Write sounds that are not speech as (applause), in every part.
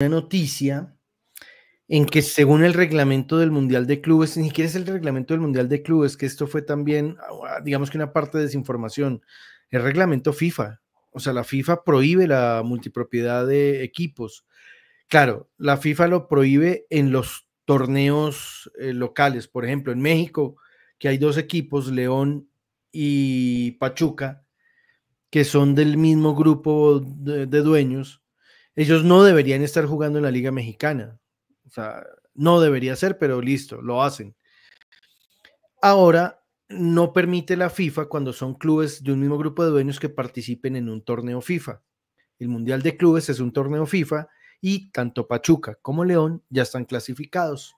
una noticia en que según el reglamento del Mundial de Clubes, ni siquiera es el reglamento del Mundial de Clubes, que esto fue también, ah, digamos que una parte de desinformación, el reglamento FIFA, o sea, la FIFA prohíbe la multipropiedad de equipos. Claro, la FIFA lo prohíbe en los torneos eh, locales, por ejemplo, en México, que hay dos equipos, León y Pachuca, que son del mismo grupo de dueños, ellos no deberían estar jugando en la Liga Mexicana. O sea, no debería ser, pero listo, lo hacen. Ahora no permite la FIFA cuando son clubes de un mismo grupo de dueños que participen en un torneo FIFA. El Mundial de Clubes es un torneo FIFA y tanto Pachuca como León ya están clasificados.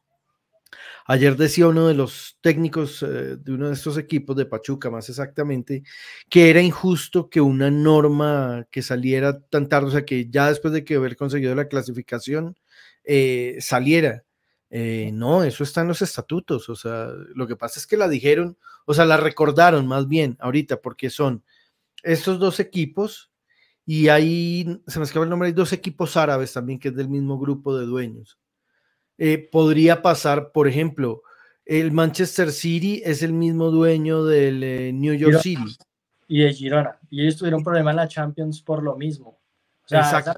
Ayer decía uno de los técnicos eh, de uno de estos equipos, de Pachuca más exactamente, que era injusto que una norma que saliera tan tarde, o sea, que ya después de que haber conseguido la clasificación, eh, saliera. Eh, no, eso está en los estatutos, o sea, lo que pasa es que la dijeron, o sea, la recordaron más bien ahorita, porque son estos dos equipos y ahí, se me escapa el nombre, hay dos equipos árabes también, que es del mismo grupo de dueños. Eh, podría pasar, por ejemplo, el Manchester City es el mismo dueño del eh, New York City. Y de Girona. Y ellos tuvieron problema en la Champions por lo mismo. esa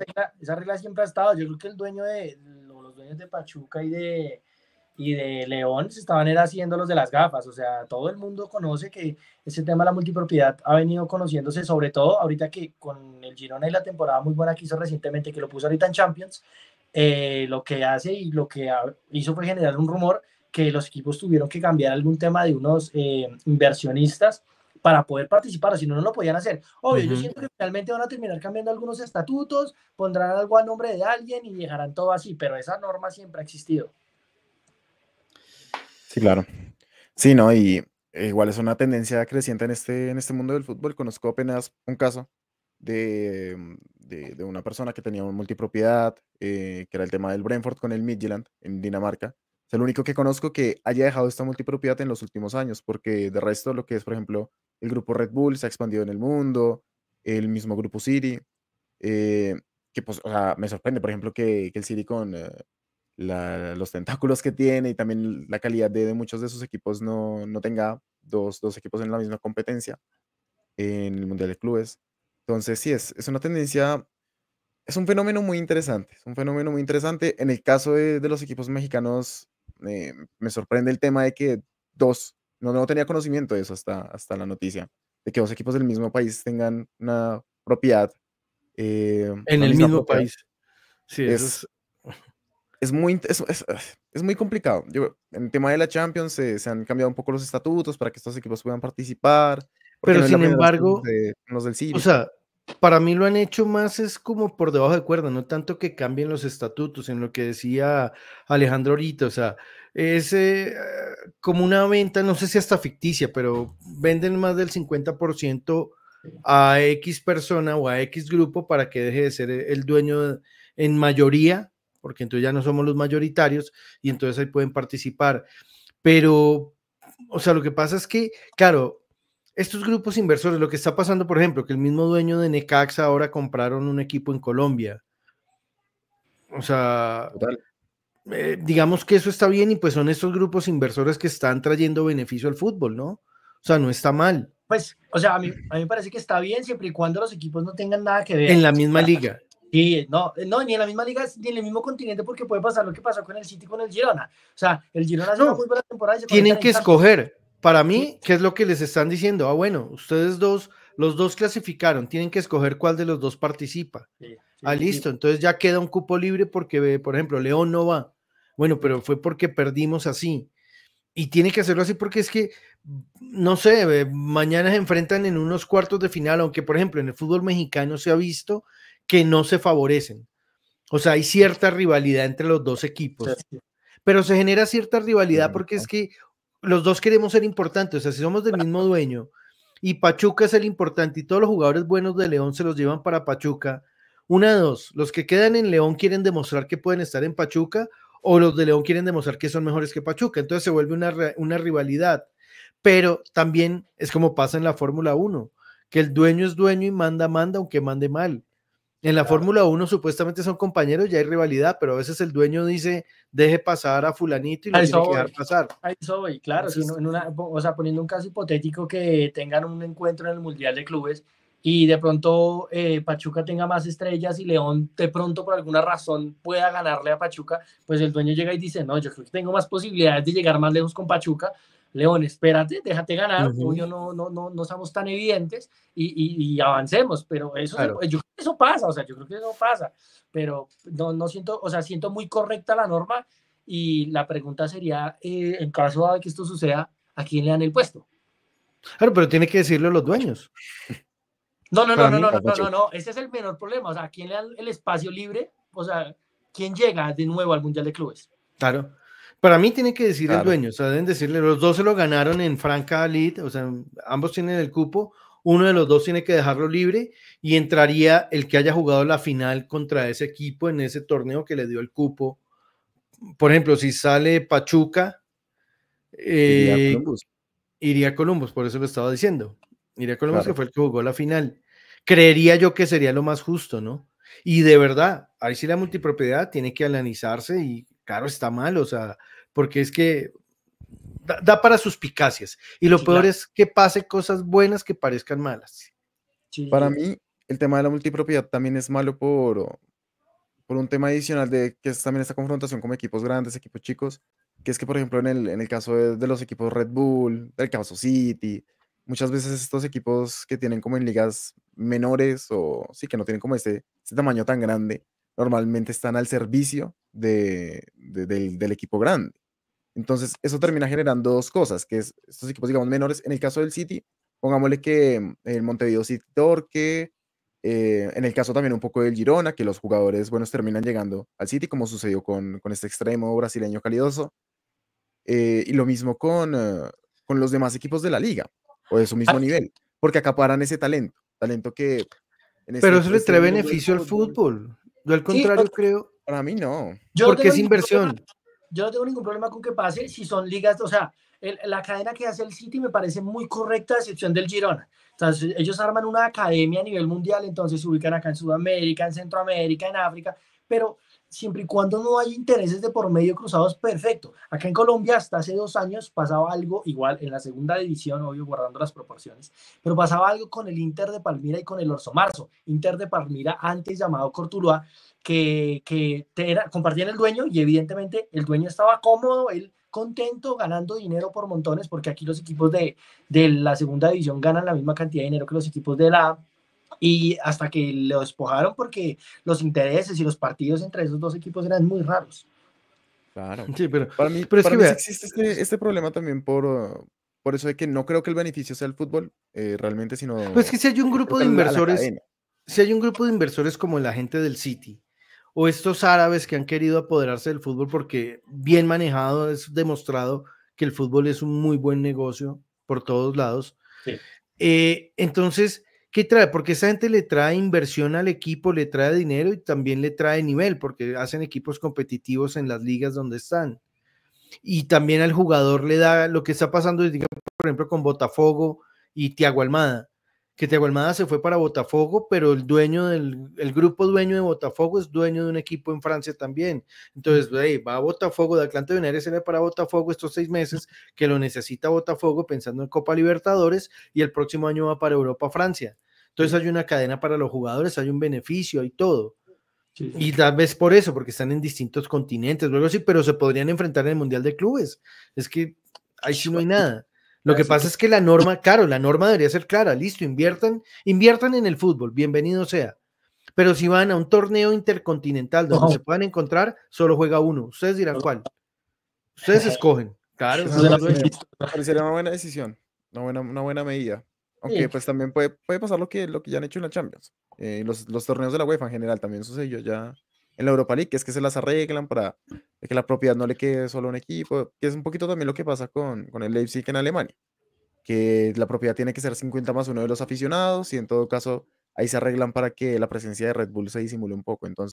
regla, siempre ha estado. Yo creo que el dueño de los dueños de Pachuca y de, y de León se estaban era haciendo los de las gafas. O sea, todo el mundo conoce que ese tema de la multipropiedad ha venido conociéndose, sobre todo ahorita que con el Girona y la temporada muy buena que hizo recientemente, que lo puso ahorita en Champions, eh, lo que hace y lo que hizo fue generar un rumor que los equipos tuvieron que cambiar algún tema de unos eh, inversionistas para poder participar, si no, no lo podían hacer. Obvio, yo siento que finalmente van a terminar cambiando algunos estatutos, pondrán algo a nombre de alguien y dejarán todo así, pero esa norma siempre ha existido. Sí, claro. Sí, ¿no? Y eh, igual es una tendencia creciente en este, en este mundo del fútbol. Conozco apenas un caso de, de, una persona que tenía una multipropiedad, eh, que era el tema del Brentford con el Midland en Dinamarca. Es el único que conozco que haya dejado esta multipropiedad en los últimos años, porque de resto lo que es, por ejemplo, el grupo Red Bull se ha expandido en el mundo, el mismo grupo City, eh, que pues, me sorprende, por ejemplo, que, el City con eh, los tentáculos que tiene y también la calidad de, muchos de sus equipos no, tenga dos, dos equipos en la misma competencia en el Mundial de Clubes. Entonces, sí, es, es una tendencia, es un fenómeno muy interesante, es un fenómeno muy interesante. En el caso de, de los equipos mexicanos, eh, me sorprende el tema de que dos, no, no tenía conocimiento de eso hasta, hasta la noticia, de que dos equipos del mismo país tengan una propiedad. Eh, en el mismo país. Sí, es, es... muy, es, es, muy complicado. Yo, en el tema de la Champions se, se, han cambiado un poco los estatutos para que estos equipos puedan participar. Pero sin embargo, o sea, para mí lo han hecho más es como por debajo de cuerda, no tanto que cambien los estatutos, en lo que decía Alejandro ahorita, o sea, es eh, como una venta, no sé si hasta ficticia, pero venden más del 50% a X persona o a X grupo para que deje de ser el dueño en mayoría, porque entonces ya no somos los mayoritarios y entonces ahí pueden participar. Pero, o sea, lo que pasa es que, claro, estos grupos inversores, lo que está pasando, por ejemplo, que el mismo dueño de Necaxa ahora compraron un equipo en Colombia. O sea, eh, digamos que eso está bien y pues son estos grupos inversores que están trayendo beneficio al fútbol, ¿no? O sea, no está mal. Pues, o sea, a mí, me parece que está bien siempre y cuando los equipos no tengan nada que ver. En la misma liga. Sí, no, no, ni en la misma liga, ni en el mismo continente, porque puede pasar lo que pasó con el City con el Girona. O sea, el Girona no, una muy buena temporada. tienen que escoger para mí, ¿qué es lo que les están diciendo? Ah, bueno, ustedes dos, los dos clasificaron, tienen que escoger cuál de los dos participa. ah, listo, entonces ya queda un cupo libre porque, eh, por ejemplo, León no va. Bueno, pero fue porque perdimos así. Y tiene que hacerlo así porque es que, no sé, eh, mañana se enfrentan en unos cuartos de final, aunque, por ejemplo, en el fútbol mexicano se ha visto que no se favorecen. O sea, hay cierta rivalidad entre los dos equipos. Pero se genera cierta rivalidad porque es que los dos queremos ser importantes, o sea, si somos del mismo dueño y Pachuca es el importante y todos los jugadores buenos de León se los llevan para Pachuca, una de dos, los que quedan en León quieren demostrar que pueden estar en Pachuca o los de León quieren demostrar que son mejores que Pachuca, entonces se vuelve una, una rivalidad, pero también es como pasa en la Fórmula 1, que el dueño es dueño y manda, manda, aunque mande mal. En la Fórmula 1 supuestamente son compañeros, y hay rivalidad, pero a veces el dueño dice, deje pasar a fulanito y lo tiene que dejar pasar. Ahí soy, claro, o sea, poniendo un caso hipotético que tengan un encuentro en el Mundial de Clubes y de pronto eh, Pachuca tenga más estrellas y León de pronto por alguna razón pueda ganarle a Pachuca, pues el dueño llega y dice, no, yo creo que tengo más posibilidades de llegar más lejos con Pachuca, León, espérate, déjate ganar, no, no, no, no somos tan evidentes y, avancemos, pero eso, eso pasa, o sea, yo creo que eso pasa, pero no, no siento, o sea, siento muy correcta la norma y la pregunta sería, eh, en caso de que esto suceda, ¿a quién le dan el puesto? Claro, pero tiene que decirlo los dueños. No, no, no, no, no, no, no, no, no, ese es el menor problema, o sea, ¿a quién le dan el espacio libre? O sea, ¿quién llega de nuevo al Mundial de Clubes? Claro, para mí tiene que decir el dueño, o sea, deben decirle, los dos se lo ganaron en Franca Lead, o sea, ambos tienen el cupo, uno de los dos tiene que dejarlo libre y entraría el que haya jugado la final contra ese equipo en ese torneo que le dio el cupo. Por ejemplo, si sale Pachuca, iría, a eh, Columbus. por eso lo estaba diciendo. Iría a Columbus, que fue el que jugó la final. Creería yo que sería lo más justo, ¿no? Y de verdad, ahí sí la multipropiedad tiene que analizarse y, claro, está mal, o sea, porque es que da, para suspicacias. Y lo peor es que pase cosas buenas que parezcan malas. Para mí, el tema de la multipropiedad también es malo por, por un tema adicional de que es también esta confrontación con equipos grandes, equipos chicos, que es que, por ejemplo, en el, en el caso de, los equipos Red Bull, del caso City, muchas veces estos equipos que tienen como en ligas menores o sí, que no tienen como ese este tamaño tan grande, normalmente están al servicio de, del, equipo grande. Entonces, eso termina generando dos cosas, que es estos equipos, digamos, menores. En el caso del City, pongámosle que mm, el Montevideo City Torque, eh, en el caso también un poco del Girona, que los jugadores buenos terminan llegando al City, como sucedió con, con este extremo brasileño calidoso. Eh, y lo mismo con, eh, con los demás equipos de la liga, o de su mismo ah. nivel, porque acaparan ese talento, talento que... Este pero eso le este trae beneficio al fútbol. Yo al contrario creo, para mí no. Yo porque es inversión. yo no tengo ningún problema con que pase si son ligas, o sea, la cadena que hace el City me parece muy correcta a excepción del Girona. Entonces, ellos arman una academia a nivel mundial, entonces se ubican acá en Sudamérica, en Centroamérica, en África, pero siempre y cuando no hay intereses de por medio cruzados, perfecto. Acá en Colombia hasta hace dos años pasaba algo igual en la segunda división, obvio guardando las proporciones, pero pasaba algo con el Inter de Palmira y con el Orso Marzo. Inter de Palmira, antes llamado Cortuloa, que, que era, compartían el dueño y evidentemente el dueño estaba cómodo, él contento ganando dinero por montones, porque aquí los equipos de, de la segunda división ganan la misma cantidad de dinero que los equipos de la y hasta que lo despojaron porque los intereses y los partidos entre esos dos equipos eran muy raros. Claro. pero, para mí, que existe este, este, problema también por, uh, por eso de que no creo que el beneficio sea el fútbol eh, realmente, sino... Pues que si hay un grupo de inversores, si hay un grupo de inversores como la gente del City, o estos árabes que han querido apoderarse del fútbol porque bien manejado es demostrado que el fútbol es un muy buen negocio por todos lados. Sí. Eh, entonces, ¿Qué trae? Porque esa gente le trae inversión al equipo, le trae dinero y también le trae nivel, porque hacen equipos competitivos en las ligas donde están. Y también al jugador le da lo que está pasando, por ejemplo, con Botafogo y Tiago Almada, que Tiago Almada se fue para Botafogo, pero el dueño del el grupo dueño de Botafogo es dueño de un equipo en Francia también. Entonces, va a Botafogo, de Atlanta United se para Botafogo estos seis meses que lo necesita Botafogo pensando en Copa Libertadores y el próximo año va para Europa, Francia. Entonces hay una cadena para los jugadores, hay un beneficio, hay todo. Y tal vez por eso, porque están en distintos continentes, luego sí, pero se podrían enfrentar en el Mundial de Clubes. Es que ahí sí no hay nada. Lo que pasa es que la norma, claro, la norma debería ser clara, listo, inviertan, inviertan en el fútbol, bienvenido sea. Pero si van a un torneo intercontinental donde se puedan encontrar, solo juega uno. Ustedes dirán cuál. Ustedes (laughs) escogen. Claro, sería una buena decisión, una buena, una buena medida. Aunque pues también puede, puede pasar lo que, lo que ya han hecho en la Champions. Eh, los, los, torneos de la UEFA en general también sucedió ya en la Europa League, que es que se las arreglan para que la propiedad no le quede solo un equipo, que es un poquito también lo que pasa con, con el Leipzig en Alemania, que la propiedad tiene que ser 50 más uno de los aficionados y en todo caso ahí se arreglan para que la presencia de Red Bull se disimule un poco. Entonces,